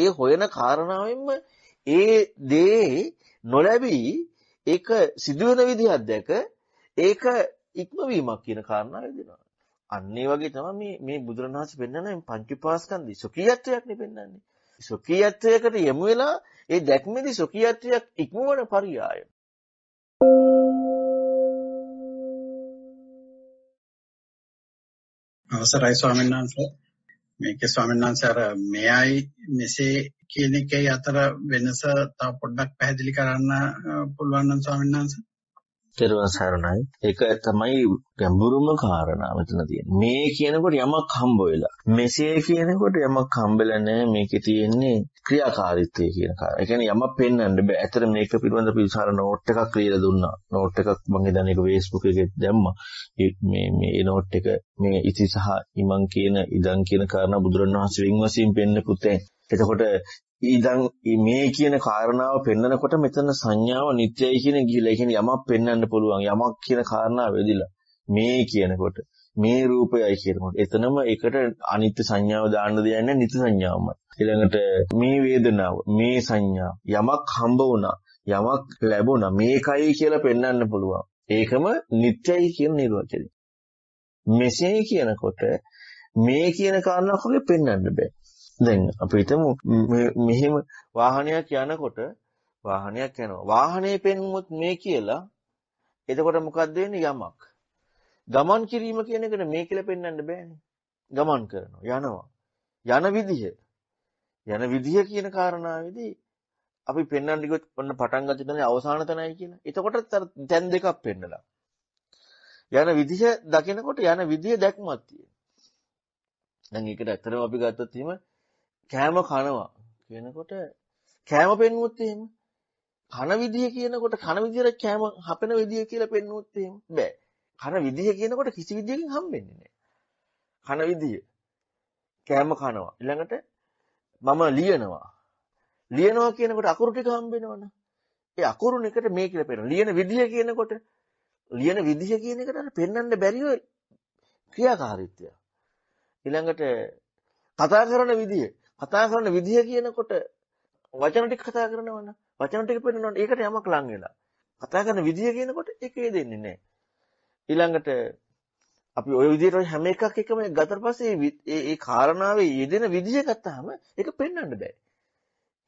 ඒ හොයන කාරණාවෙන්ම ඒ දේ නොලැබී ඒක සිදුවෙන විදිහක් දැක ඒක ඉක්මවීමක් කියන කාරණාව එදෙනවා. අන්න ඒ වගේ තමයි මේ මේ බුදුරණවහන්සේ පෙන්වන්නේ පංචවිපාස්කන්ධි සොකීයත්වයක්නේ පෙන්වන්නේ. සොකීයත්වයකට යමු වෙලා ඒ දැක්මේදී සොකීයත්වයක් ඉක්මවන පරියාය. අවසරයි ස්වාමීන් වහන්සේ මේකේ ස්වාමීන් වහන්සේ අර මෙයයි මෙසේ කියන එකේ අතර වෙනස තව පොඩ්ඩක් පැහැදිලි කරන්න පුළුවන් නම් ස්වාමීන් වහන්සේ තෙරුවන් සරණයි. ඒක තමයි ගැඹුරුම කාරණා මෙතන තියෙන්නේ. මේ කියනකොට යමක් හම්බ වෙලා. මෙසේ කියනකොට යමක් හම්බෙලා නැහැ. මේකේ තියෙන්නේ ක්‍රියාකාරීත්වය කියන කාරණා. ඒ කියන්නේ යමක් පෙන්වන්න බෑ. ඇත්තට මේක පිළිබඳ පිළිසාර නෝට් එකක් ලියලා දුන්නා. නෝට් එකක් මම හිතන්නේ ඒක Facebook එකේ දැම්මා. මේ මේ නෝට් එක මේ ඉති සහ ඉමන් කියන ඉදන් කියන කාරණා බුදුරණවහන්සේ වින් වශයෙන් පෙන්නපු තැන්. එතකොට ඉඳන් මේ කියන කාරණාව පෙන්නකොට මෙතන සංඥාව නිත්‍යයි කියන ගිහිලා ඒ කියන්නේ යමක් පෙන්වන්න පුළුවන් යමක් කියන කාරණාව වෙදිලා මේ කියනකොට මේ රූපයයි කියනකොට එතනම එකට අනිත්‍ය සංඥාව දාන්න දෙයක් නැහැ නිත්‍ය සංඥාවමයි ඊළඟට මේ වේදනාව මේ සංඥා යමක් හම්බ වුණා යමක් ලැබුණා මේකයි කියලා පෙන්වන්න පුළුවන් ඒකම නිත්‍යයි කියන නිර්වචනය මෙසේ කියනකොට මේ කියන කාරණාව හොගේ පෙන්වන්න බෑ දැන් අපි හිතමු මෙහෙම වාහනයක් යනකොට වාහනයක් යනවා. වාහනේ පෙන්වුවොත් මේ කියලා එතකොට මොකක්ද වෙන්නේ යමක්. ගමන් කිරීම කියන එකට මේ කියලා පෙන්වන්න බෑනේ. ගමන් කරනවා යනවා. යන විදිහ. යන විදිහ කියන කාරණාවේදී අපි පෙන්වන්න ගියොත් ඔන්න පටන් ගන්න තැනයි අවසාන තැනයි කියලා. එතකොටත් අර තැන් දෙකක් පෙන්නලා. යන විදිහ දකිනකොට යන විදිහ දැක්මක් තියෙනවා. දැන් ඒකට ඇත්තටම අපි ගත්තොත් එහෙම කෑම කනවා කියනකොට කෑම පෙන්වුවොත් එහෙම කන විදිය කියනකොට කන විදියට කෑම හපෙන විදිය කියලා පෙන්වුවොත් එහෙම බෑ. කන විදිය කියනකොට කිසි විදියකින් හම්බෙන්නේ නෑ. කන විදිය. කෑම කනවා. ඊළඟට මම ලියනවා. ලියනවා කියනකොට අකුරු ටික හම්බෙනවනේ. ඒ අකුරුන එකට මේ කියලා පෙන්නන. ලියන විදිය කියනකොට ලියන විදිහ කියන එකට අර පෙන්වන්න බැරිව ක්‍රියාකාරීත්වය. ඊළඟට කතා කරන විදිය කතා කරන විදිහ කියනකොට වචන ටික කතා කරනවනේ. වචන ටික පෙන්නනකොට ඒකට යමක් ලං වෙලා. කතා කරන විදිය කියනකොට ඒකේ දෙන්නේ නැහැ. ඊළඟට අපි ওই විදියට හැම එකක් එකම ගතට පස්සේ ඒ ඒ කාරණාවේ යෙදෙන විදිය ගත්තාම ඒක පෙන්වන්න බෑ.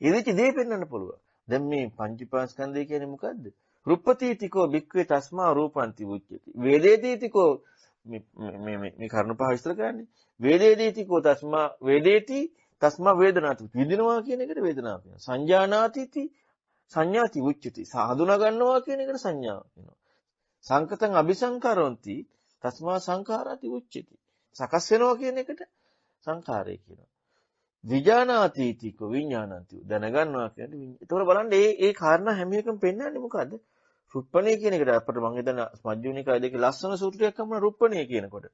යෙදිච්ච දේ පෙන්වන්න පුළුවන්. දැන් මේ පංචීපාස්කන්ධය කියන්නේ මොකද්ද? රූපතීතිකෝ භික්ඛවේ තස්මා රූපන්ති උච්චති. වේදේතීතිකෝ මේ මේ මේ කරුණ පහ විස්තර කරන්නේ. වේදේතීතිකෝ තස්මා වේදේති තස්මා වේදනාති විඳිනවා කියන එකට වේදනාව කියනවා. සංජානාතිති සංඥාති උච්චති. හඳුනා ගන්නවා කියන එකට සංඥාව කියනවා. සංකතං අபிසංකරොන්ති තස්මා සංඛාරාති උච්චති. සකස් වෙනවා කියන එකට සංඛාරය කියනවා. විජානාතිතික විඥානන්ති දැනගන්නවා කියන්නේ. ඒතකොට බලන්න මේ මේ කාරණා හැම එකම පෙන්වන්නේ මොකද්ද? රුප්පණේ කියන එකට අපිට මම හිතන මජ්ක්‍ධිමනිකාය දෙකේ ලස්සන සූත්‍රයක් අම්ම රුප්පණේ කියනකොට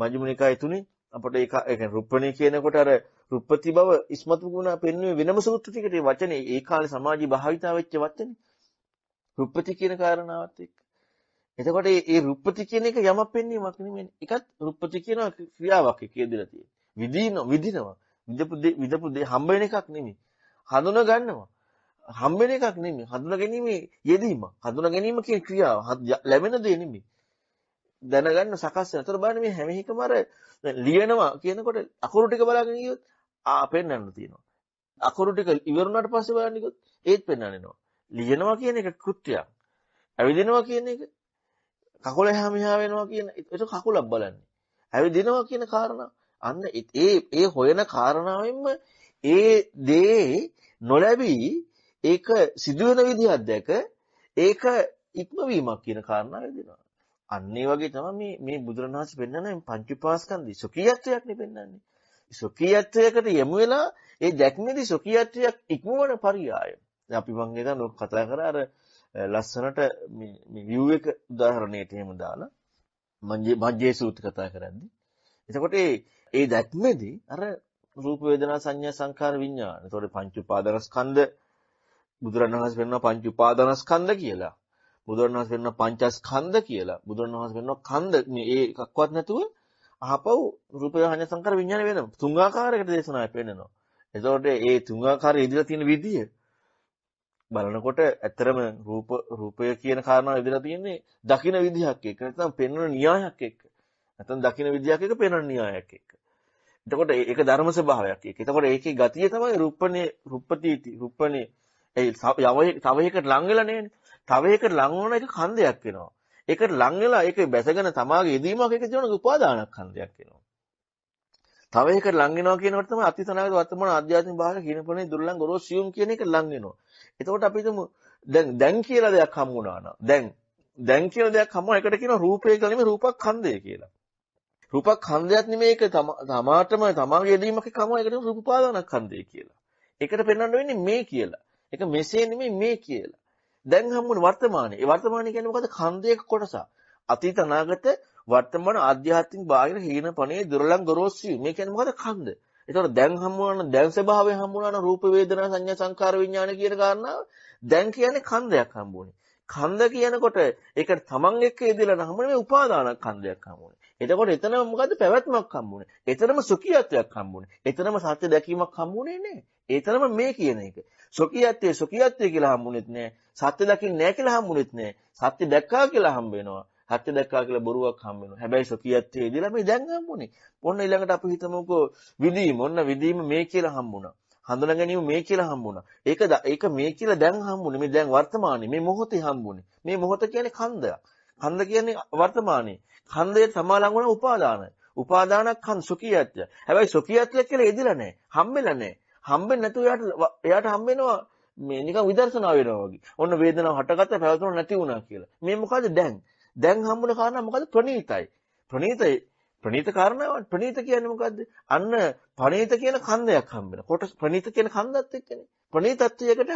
මජ්ක්‍ධිමනිකාය තුනේ අපට ඒක ඒ කියන්නේ රුප්පණේ කියනකොට අර රුප්පති බව ඉස්මතු වුණා පෙන්වුවේ වෙනම සූත්‍ර ටිකට ඒ වචනේ ඒ කාලේ සමාජී භාවිතා වෙච්ච වචනේ. රුප්පති කියන කාරණාවත් එක්ක. එතකොට මේ රුප්පති කියන එක යමක් පෙන්වීමක් නෙමෙයි. ඒකත් රුප්පති කියන ක්‍රියාවක් එකේ දෙලා තියෙන්නේ. විදින විදිනවා. විදපු විදපු දෙ හම්බ වෙන එකක් නෙමෙයි. හඳුනා ගන්නවා. හම්බ වෙන එකක් නෙමෙයි. හඳුනා ගැනීම යෙදීම. හඳුනා ගැනීම කියන ක්‍රියාව ලැබෙන දෙය නෙමෙයි. දැනගන්න සකස් වෙන. ඒතර බලන්න මේ හැම එකම අර ලියනවා කියනකොට අකුරු ටික බලාගෙන ගියොත් ආ පෙන්වන්න තියෙනවා. අකුරු ටික ඉවරුණාට පස්සේ බලන්න ගියොත් ඒත් පෙන්වන්න එනවා. ලියනවා කියන එක කෘත්‍යයක්. ඇවිදිනවා කියන එක කකුල එහා මෙහා වෙනවා කියන ඒක කකුලක් බලන්නේ. ඇවිදිනවා කියන කාරණා අන්න ඒ ඒ හොයන කාරණාවෙන්ම ඒ දේ නොලැබී ඒක සිදුවෙන විදිහක් දැක ඒක ඉක්මවීමක් කියන කාරණාව වෙනවා. අන්න ඒ වගේ තමයි මේ මේ බුදුරණවහන්සේ පෙන්වන්නේ පංච උපාස්කන්ධි සුඛියත්වයක් නෙපෙන්නන්නේ. සුඛියත්වයකට යමු වෙලා ඒ දැක්මේදී සුඛියත්වයක් ඉක්මවන පරියාය. දැන් අපි මං හිතන ඔක කතා කරා අර ලස්සනට මේ මේ view එක උදාහරණයට එහෙම දාලා මංජේ මජ්ජේ සූත්‍ර කතා කරද්දී. එතකොට ඒ දැක්මේදී අර රූප වේදනා සංඥා සංකාර විඥාන. එතකොට පංච උපාදානස්කන්ධ බුදුරණවහන්සේ පෙන්වන පංච උපාදානස්කන්ධ කියලා. බුදුරණවහන්ස කරනවා පංචස්කන්ධ කියලා. බුදුරණවහන්ස කරනවා කන්ද මේ ඒ එකක්වත් නැතුව ආපහු රූප වහන සංකාර විඥාන වෙනවා. තුන්ආකාරයකට දේශනාය පෙන්නනවා. එතකොට ඒ තුන්ආකාරය ඉදිරිය තියෙන විදිය බලනකොට ඇත්තරම රූප රූපය කියන කාරණාව ඉදිරිය තියෙන්නේ දකින විදිහක් එක්ක නැත්නම් පෙන්වන න්‍යායක් එක්ක. නැත්නම් දකින විදිහක් එක්ක පෙන්වන න්‍යායක් එක්ක. එතකොට ඒක ධර්ම ස්වභාවයක් ඒක. එතකොට ඒකේ ගතිය තමයි රුප්පණේ රුප්පතිති රුප්පණේ ඒ යවයේ තව එකට ලං වෙලා නේනේ. තව එකට ලං වුණ එක ඛණ්ඩයක් වෙනවා. ඒකට ලං වෙලා ඒක බැසගෙන තමාගේ යෙදීමක් එක තියෙන උපාදානක් ඛණ්ඩයක් වෙනවා. තව එකකට ලං වෙනවා කියනකොට තමයි අතීතනාගත වර්තමාන ආධ්‍යාත්මික භාෂා කියනපනේ දුර්ලං ගොරෝ සියුම් කියන එක ලං වෙනවා. එතකොට අපි හිතමු දැන් දැන් කියලා දෙයක් හම් වුණා නම් දැන් දැන් කියලා දෙයක් හම්බුනා ඒකට කියනවා රූපය කියලා නෙමෙයි රූපකන්දය කියලා. රූපකන්දයක් නෙමෙයි ඒක තමාටම තමාගේ යෙදීමක කම ඒකට රූපපාදානකන්දය කියලා. ඒකට පෙන්වන්න වෙන්නේ මේ කියලා. ඒක මෙසේ නෙමෙයි මේ කියලා. දැන් හම්බුනේ වර්තමානයේ. ඒ වර්තමානය කියන්නේ මොකද? ඛණ්ඩයක කොටසක්. අතීත අනාගත වර්තමාන ආධ්‍යාත්මික බාහිර හීන පණේ දුර්ලං ගොරෝසු මේ කියන්නේ මොකද ඛණ්ඩ. ඒතකොට දැන් හම්බුනන දැන් ස්වභාවය හම්බුනන රූප වේදනා සංඥා සංකාර විඥාන කියන කාරණා දැන් කියන්නේ ඛණ්ඩයක් හම්බුනේ. ඛණ්ඩ කියනකොට ඒකට තමන් එක්ක යෙදෙලා නම් මේ උපාදාන ඛණ්ඩයක් හම්බුනේ. එතකොට එතන මොකද්ද පැවැත්මක් හම්බුනේ. එතනම සුඛියත්වයක් හම්බුනේ. එතනම සත්‍ය දැකීමක් හම්බුනේ නෑ. ඒතරම මේ කියන එක. සුඛියත්වයේ සුඛියත්වය කියලා හම්බුනේත් නෑ. සත්‍ය දකින්න නෑ කියලා හම්බුනේත් නෑ. සත්‍ය දැක්කා කියලා හම්බ වෙනවා. සත්‍ය දැක්කා කියලා බොරුවක් හම්බ වෙනවා. හැබැයි සුඛියත්වයේ ඉඳලා මේ දැන් හම්බුනේ. ඔන්න ඊළඟට අපි හිතමුකෝ විදීම. ඔන්න විදීම මේ කියලා හම්බුණා. හඳුනා ගැනීම මේ කියලා හම්බුණා. ඒක ඒක මේ කියලා දැන් හම්බුනේ. මේ දැන් වර්තමානයේ මේ මොහොතේ හම්බුනේ. මේ මොහොත කියන්නේ කන්දක්. කන්ද කියන්නේ වර්තමානයේ. කන්දේ සමාලං වන උපාදාන. උපාදානස්කන්ධ සුඛියත්‍ය. හැබැයි සුඛියත්‍ය කියලා එදිලා නැහැ. හම්බෙලා නැහැ. හම්බෙන්නේ නැතුව එයාට එයාට හම්බෙනවා මේ නිකන් විදර්ශනා වෙනවා වගේ. ඔන්න වේදනාව හටගත්ත පැවතුණා නැති වුණා කියලා. මේ මොකද දැන්? දැන් හම්බුන කාරණා මොකද ප්‍රණීතයි. ප්‍රණීතයි ප්‍රණීත කාරණාවන් ප්‍රණීත කියන්නේ මොකද්ද? අන්න ප්‍රණීත කියන කන්දයක් හම්බෙන. කොට ප්‍රණීත කියන කන්දත් එක්කනේ. ප්‍රණීතත්වයකට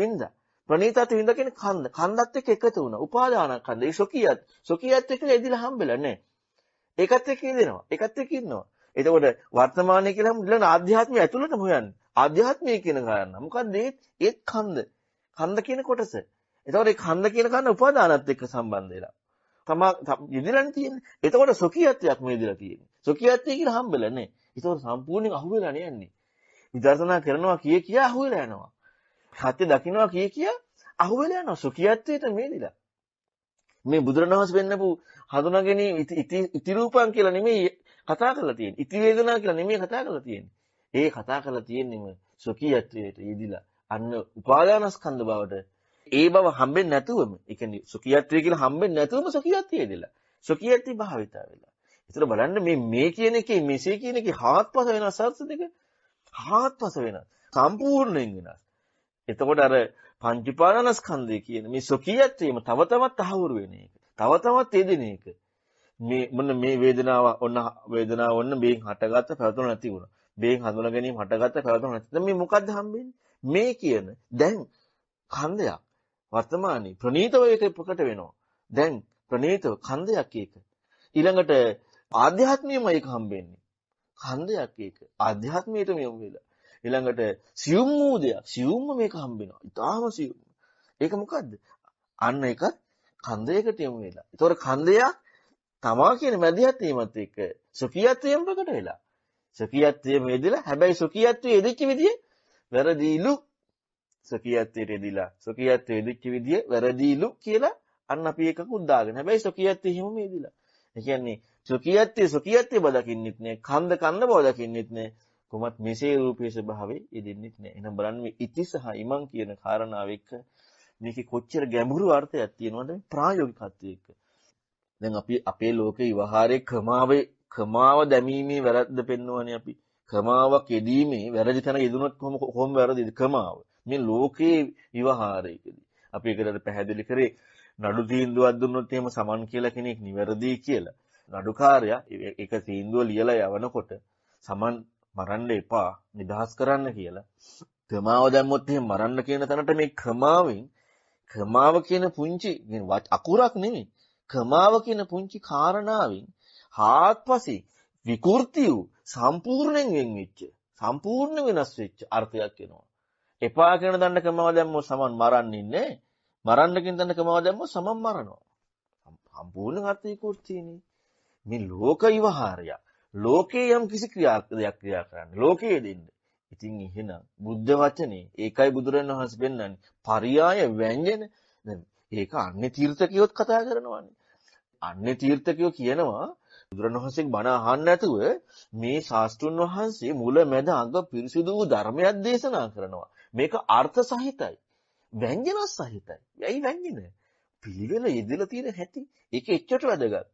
වින්දා. ප්‍රණීතත් විඳ කියන කන්ද. කන්දත් එක්ක එකතු වුණා. උපාදාන කන්ද. ඒ සොකියත්. සොකියත් එක්ක ඇදිලා හම්බෙලා නැහැ. ඒකත් එක්ක ඉඳෙනවා. ඒකත් එක්ක ඉන්නවා. එතකොට වර්තමානයේ කියලා මුලන ආධ්‍යාත්මය ඇතුළතම හොයන්නේ. ආධ්‍යාත්මය කියන ගාන. මොකද ඒත් ඒත් කන්ද. කන්ද කියන කොටස. එතකොට මේ කන්ද කියන කන්න උපාදානත් එක්ක සම්බන්ධ වෙලා. තමා යෙදෙලානේ තියෙන්නේ. එතකොට සොකියත්වයක්ම යෙදලා තියෙන්නේ. සොකියත්වය කියලා හම්බෙලා නැහැ. ඒතකොට සම්පූර්ණයෙන් අහුවෙලා නෑන්නේ. විදර්ශනා කරනවා කිය කියා අහුවෙලා යනවා. සත්‍ය දකින්නවා කිය කියා අහුවෙලා යනවා සුඛියත්වයට මේදිලා. මේ බුදුරණවහන්සේ වෙන්නපු හඳුනා ගැනීම ඉති රූපං කියලා නෙමෙයි කතා කරලා තියෙන්නේ. ඉති වේදනා කියලා නෙමෙයි කතා කරලා තියෙන්නේ. ඒ කතා කරලා තියෙන්නේම සුඛියත්වයට යෙදිලා අන්න උපාදානස්කන්ධ බවට ඒ බව හම්බෙන්නේ නැතුවම, ඒ කියන්නේ සුඛියත්වය කියලා හම්බෙන්නේ නැතුවම සුඛියත්වය යෙදිලා. සුඛියත්ති භාවිතා වෙලා. ඒතර බලන්න මේ මේ කියන එකේ මෙසේ කියන එකේ හාත්පස වෙනස් අර්ථ දෙක හාත්පස වෙනස්. සම්පූර්ණයෙන් වෙනස්. එතකොට අර පංච උපාදානස්කන්ධය කියන මේ සොකියත් වීම තව තවත් අහවුරු වෙන එක. තව තවත් යෙදෙන එක. මේ මොන මේ වේදනාව ඔන්න වේදනාව ඔන්න බේන් හටගත්ත පැවතුන නැති වුණා. බේන් හඳුනා ගැනීම හටගත්ත පැවතුන නැති. දැන් මේ මොකද්ද හම්බෙන්නේ? මේ කියන දැන් කන්දයක් වර්තමානයේ ප්‍රනීතව ඒක ප්‍රකට වෙනවා. දැන් ප්‍රනීතව කන්දයක් ඒක. ඊළඟට ආධ්‍යාත්මියම ඒක හම්බෙන්නේ. කන්දයක් ඒක. ආධ්‍යාත්මියට මෙයම වෙලා. ඊළඟට සියුම් වූ දෙයක්. සියුම්ම මේක හම්බෙනවා. ඊටාම සියුම්. ඒක මොකද්ද? අන්න ඒක කන්දයකට යමු වෙලා. ඒතොර කන්දය තමා කියන මැදිහත්වීමත් එක්ක සුඛියත්වයෙන් ප්‍රකට වෙලා. සුඛියත්වයේ මෙදෙලා හැබැයි සුඛියත්වයේ එදිච්ච විදිය වැරදීලු සුඛියත්වයට එදිලා සුඛියත්වයේ එදිච්ච විදිය වැරදීලු කියලා අන්න අපි එකක උද්දාගෙන. හැබැයි සුඛියත්වයේ හිම මේදිලා. ඒ කියන්නේ සුඛියත්වයේ සුඛියත්වයේ බදකින්නෙත් නෑ කන්ද කන්ද බව දකින්නෙත් නෑ කොහොමත් මෙසේ රූපයේ ස්වභාවය යෙදෙන්නේ නැහැ. එහෙනම් බලන්න මේ ඉති සහ ඉමං කියන කාරණාව එක්ක මේකේ කොච්චර ගැඹුරු අර්ථයක් තියෙනවද ප්‍රායෝගිකත්වයේ එක්ක. දැන් අපි අපේ ලෝකේ විවහාරයේ ක්‍රමාවේ ක්‍රමාව දැමීමේ වැරද්ද පෙන්වන්නේ අපි. ක්‍රමාවක් යෙදීමේ වැරදි තැන යෙදුනොත් කොහොම කොහොම වැරදිද ක්‍රමාව. මේ ලෝකේ විවහාරයේදී අපි ඒකට පැහැදිලි කරේ නඩු තීන්දුවක් දුන්නොත් එහෙම සමන් කියලා කෙනෙක් නිවැරදි කියලා. නඩුකාරයා ඒක තීන්දුව ලියලා යවනකොට සමන් මරන්න එපා නිදහස් කරන්න කියලා ක්‍රමාව දැම්මොත් එහෙම මරන්න කියන තැනට මේ ක්‍රමාවෙන් ක්‍රමාව කියන පුංචි අකුරක් නෙමෙයි ක්‍රමාව කියන පුංචි කාරණාවෙන් හාත්පසින් විකෘති වූ සම්පූර්ණයෙන් වෙන් වෙච්ච සම්පූර්ණ වෙනස් වෙච්ච අර්ථයක් එනවා එපා කියන දන්න ක්‍රමාව දැම්මොත් සමන් මරන්නේ නැහැ මරන්න කියන දන්න ක්‍රමාව දැම්මොත් සමන් මරනවා සම්පූර්ණ අර්ථ විකෘතිනේ මේ ලෝක විවහාරයක් ලෝකේ යම් කිසි ක්‍රියාකදයක් ක්‍රියා කරන්න ලෝකයේ දෙන්න. ඉතින් එහෙනම් බුද්ධ වචනේ ඒකයි බුදුරන් වහන්සේ පෙන්වන්නේ. පරියාය ව්‍යංජන ඒක අන්නේ තීර්ථකියොත් කතා කරනවානේ. අන්නේ තීර්ථකියෝ කියනවා බුදුරණවහන්සේ බණ අහන්න නැතුව මේ ශාස්ත්‍රුන් වහන්සේ මුල මැද අග පිරිසිදු වූ ධර්මයක් දේශනා කරනවා. මේක අර්ථ සහිතයි. ව්‍යංජන සහිතයි. යයි ව්‍යංජන. පිළිවෙල යෙදලා තියෙන හැටි. ඒක එච්චර වැදගත්.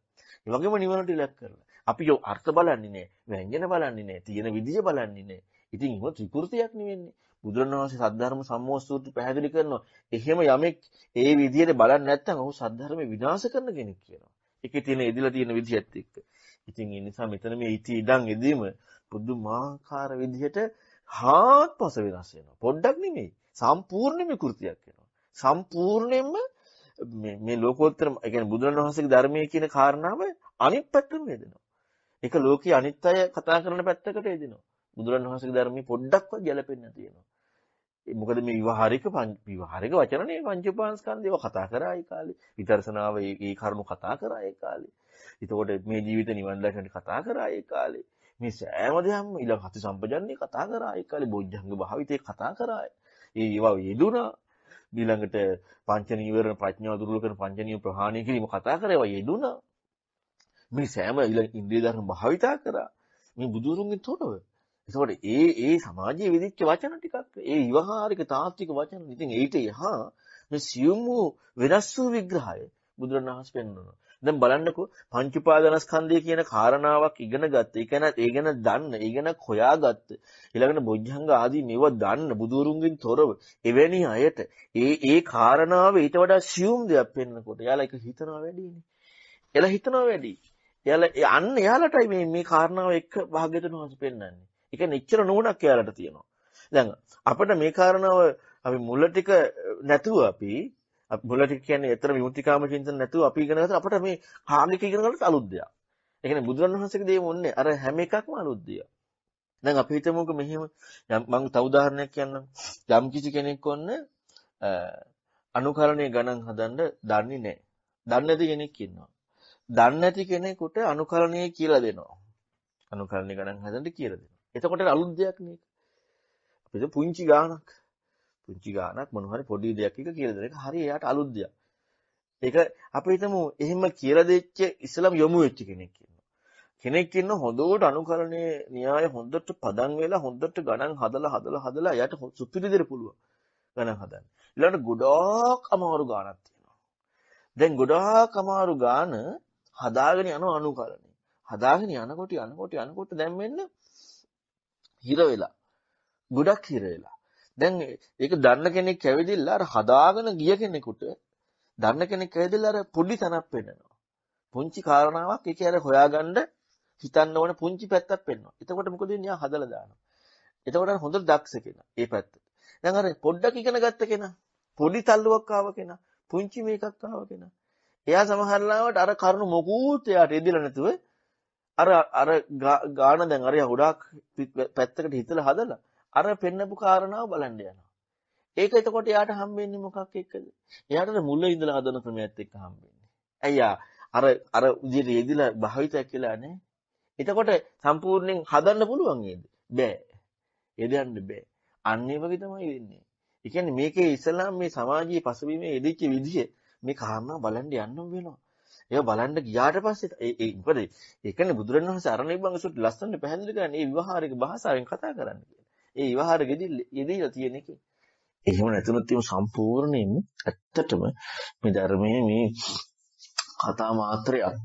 ඒ වගේම නිවනට ඉලක්ක කරලා අපි යෝ අර්ථ බලන්නේ නෑ, ව්‍යංජන බලන්නේ නෑ, තියෙන විදිය බලන්නේ නෑ. ඉතින් ඒක ත්‍රිපුරුතියක් නෙවෙන්නේ. බුදුරණවහන්සේ සද්ධර්ම සම්මෝසූත්‍ර පැහැදිලි කරනවා. එහෙම යමෙක් ඒ විදියට බලන්නේ නැත්නම් ඔහු සද්ධර්මේ විනාශ කරන කෙනෙක් කියනවා. ඒකේ තියෙන එදිලා තියෙන විදියත් එක්ක. ඉතින් ඒ නිසා මෙතන මේ ඉති ඉඩම් එදීම පුදුමාකාර විදිහට හාත්පස වෙනස් වෙනවා. පොඩ්ඩක් නෙමෙයි. සම්පූර්ණම කෘතියක් වෙනවා. සම්පූර්ණයෙන්ම මේ මේ ලෝකෝත්තර ඒ කියන්නේ බුදුරණවහන්සේගේ ධර්මයේ කියන කාරණාව අනිත් පැත්තම වේදෙනවා. ඒක ලෝකයේ අනිත් අය කතා කරන පැත්තකට එදිනවා. බුදුරණවහන්සේගේ ධර්මයේ පොඩ්ඩක්වත් ගැලපෙන්නේ නැති වෙනවා. මොකද මේ විවාහාරික විවාහාරික වචනනේ පංචපාංස්කන්ධ ඒවා කතා කරා ඒ කාලේ විදර්ශනාව ඒ කරුණු කතා කරා ඒ කාලේ. එතකොට මේ ජීවිත නිවන් දැකන්න කතා කරා ඒ කාලේ. මේ සෑම දෙයක්ම ඊළඟ හති සම්පජන්නේ කතා කරා ඒ කාලේ බොජ්ජංග භාවිතේ කතා කරා. ඒ ඒවා යෙදුනා. ඊළඟට පංච නීවරණ ප්‍රඥාව දුර්වල කරන පංච නීව ප්‍රහාණය කිරීම කතා කරා ඒවා යෙදුනා. මේ සෑම ඉන්ද්‍රිය ධර්ම භාවිතා කරා මේ බුදුරුන්ගෙන් තොරව. ඒකට ඒ ඒ සමාජයේ විදිච්ච වචන ටිකක් ඒ විවහාරික තාත්වික වචන ඉතින් ඊට එහා මේ සියුම් වූ වෙනස් වූ විග්‍රහය බුදුරණවහන්සේ පෙන්වනවා. දැන් බලන්නකෝ පංච උපාදානස්කන්ධය කියන කාරණාවක් ඉගෙන ගත්ත. ඒ කියන්නේ ඒ ගැන දන්න, ඒ ගැන හොයාගත්ත. ඊළඟට බොජ්ජංග ආදී මේවා දන්න බුදුරුන්ගෙන් තොරව එවැනි අයට ඒ ඒ කාරණාව ඊට වඩා සියුම් දෙයක් පෙන්වනකොට එයාලා ඒක හිතනවා වැඩිනේ. එලා හිතනවා වැඩි. එයාලා අන්න එයාලටයි මේ මේ කාරණාව එක්ක භාග්‍යතුන් වහන්සේ පෙන්වන්නේ. ඒක නෙච්චර නුවණක් එයාලට තියෙනවා. දැන් අපිට මේ කාරණාව අපි මුල ටික නැතුව අපි මුල ටික කියන්නේ ඊතර විමුක්තිකාම චින්තන නැතුව අපි ඉගෙන ගත්තා අපිට මේ කාර්මික ඉගෙන ගන්නට අලුත් දෙයක්. ඒ කියන්නේ බුදුරණන් වහන්සේගේ දේම ඔන්නේ අර හැම එකක්ම අලුත් දෙයක්. දැන් අපි හිතමුකෝ මෙහෙම මම තව උදාහරණයක් කියන්නම්. යම් කිසි කෙනෙක් ඔන්න අනුකරණයේ ගණන් හදන්න දන්නේ නැහැ. දන්නේ නැති කෙනෙක් ඉන්නවා. දන්නේ නැති කෙනෙකුට අනුකරණීය කියලා දෙනවා. අනුකරණීය ගණන් හදන්න කියලා දෙනවා. එතකොට අලුත් දෙයක් නේක. අපිට පුංචි ගාණක්. පුංචි ගාණක් මොන හරි පොඩි දෙයක් එක කියලා දෙන එක හරි එයාට අලුත් දෙයක්. ඒක අපි හිතමු එහෙම කියලා දෙච්ච ඉස්ලාම් යොමු වෙච්ච කෙනෙක් ඉන්නවා. කෙනෙක් ඉන්න හොඳට අනුකරණීය න්‍යාය හොඳට පදන් වෙලා හොඳට ගණන් හදලා හදලා හදලා එයාට සුපිරි දෙර පුළුවන්. ගණන් හදන්න. ඊළඟට ගොඩාක් අමාරු ගාණක් තියෙනවා. දැන් ගොඩාක් අමාරු ගාණ හදාගෙන යන අනුකරණය. හදාගෙන යනකොට යනකොට යනකොට දැන් මෙන්න හිර වෙලා. ගොඩක් හිර වෙලා. දැන් ඒක දන්න කෙනෙක් කැවිදිලා අර හදාගෙන ගිය කෙනෙකුට දන්න කෙනෙක් කැවිදිලා අර පොඩි තනක් පෙන්නනවා. පුංචි කාරණාවක් ඒක ඇර හොයාගන්න හිතන්න ඕන පුංචි පැත්තක් පෙන්වනවා. එතකොට මොකද වෙන්නේ? යා හදලා දානවා. එතකොට හොඳට දක්ෂ කෙනා. ඒ පැත්තට. දැන් අර පොඩ්ඩක් ඉගෙන ගත්ත කෙනා, පොඩි තල්ලුවක් ආව කෙනා, පුංචි මේකක් ආව කෙනා එයා සමහරලාවට අර කරුණු මොකුත් එයාට එදිලා නැතුව අර අර ගාන දැන් අර හුඩක් පැත්තකට හිතලා හදලා අර පෙන්නපු කාරණාව බලන්න යනවා. ඒක එතකොට එයාට හම්බෙන්නේ මොකක් එක්කද? එයාට මුල ඉඳලා හදන ක්‍රමයක් එක්ක හම්බෙන්නේ. අයියා අර අර විදියට යෙදිලා භාවිතය කියලා නේ. එතකොට සම්පූර්ණයෙන් හදන්න පුළුවන් නේද? බෑ. යදන්න බෑ. අන්න ඒ වගේ තමයි වෙන්නේ. ඒ කියන්නේ මේකේ ඉස්ලාම් මේ සමාජීය පසුබිමේ යෙදිච්ච විදිය මේ කාරණා බලන්න යන්න වෙනවා. ඒක බලන්න ගියාට පස්සේ ඒ මොකද ඒ කියන්නේ බුදුරණවහන්සේ අරණේ බංගසුත් ලස්සනට පැහැදිලි කරන්නේ මේ විවහාරික භාෂාවෙන් කතා කරන්න කියලා. ඒ විවහාරෙදි යෙදিলা තියෙන එකේ. එහෙම නැතුනොත් මේ සම්පූර්ණයෙන් ඇත්තටම මේ ධර්මයේ මේ කතා මාත්‍රයක්.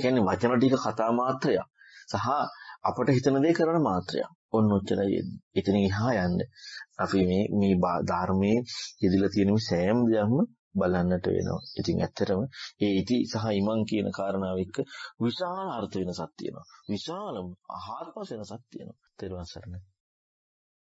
කියන්නේ වචන ටික කතා මාත්‍රයක්. සහ අපට හිතන දේ කරන මාත්‍රයක්. ඔන්න ඔච්චරයි එතන එහා යන්නේ. අපි මේ මේ ධර්මයේ යෙදিলা තියෙන සෑම දෙයක්ම බලන්නට වෙනවා. ඉතින් ඇත්තටම ඒ ඉති සහ ඉමං කියන කාරණාව එක්ක විශාල අර්ථ වෙනසක් තියෙනවා. විශාලම ආහාරපස වෙනසක් තියෙනවා. තෙරුවන් සරණයි.